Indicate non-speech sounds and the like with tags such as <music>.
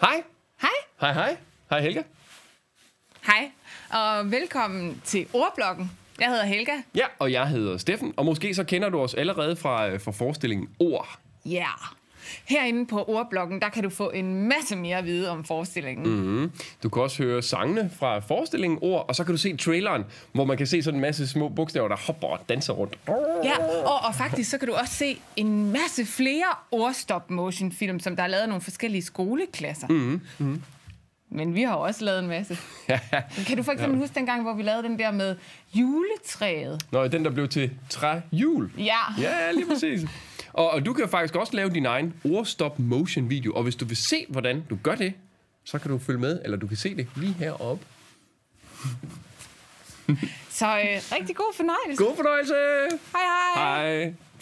Hej. Hej. Hej, hej. Hej, Helga. Hej, og velkommen til Ordblokken. Jeg hedder Helga. Ja, og jeg hedder Steffen, og måske så kender du os allerede fra, øh, fra forestillingen Ord. Ja. Yeah. Herinde på ordblokken, der kan du få en masse mere at vide om forestillingen. Mm-hmm. Du kan også høre sangene fra forestillingen, ord, og så kan du se traileren, hvor man kan se sådan en masse små bogstaver, der hopper og danser rundt. Ja, og, og faktisk så kan du også se en masse flere ordstop-motion-film, som der er lavet af nogle forskellige skoleklasser. Mm-hmm. Mm-hmm men vi har også lavet en masse. ja. <laughs> Kan du for eksempel ja. huske den gang, hvor vi lavede den der med juletræet? Nå, den der blev til træjul. Ja. Ja, lige præcis. <laughs> Og, og du kan faktisk også lave din egen ordstop motion video, og hvis du vil se, hvordan du gør det, så kan du følge med, eller du kan se det lige heroppe. så øh, rigtig god fornøjelse. God fornøjelse. Hej hej. Hej.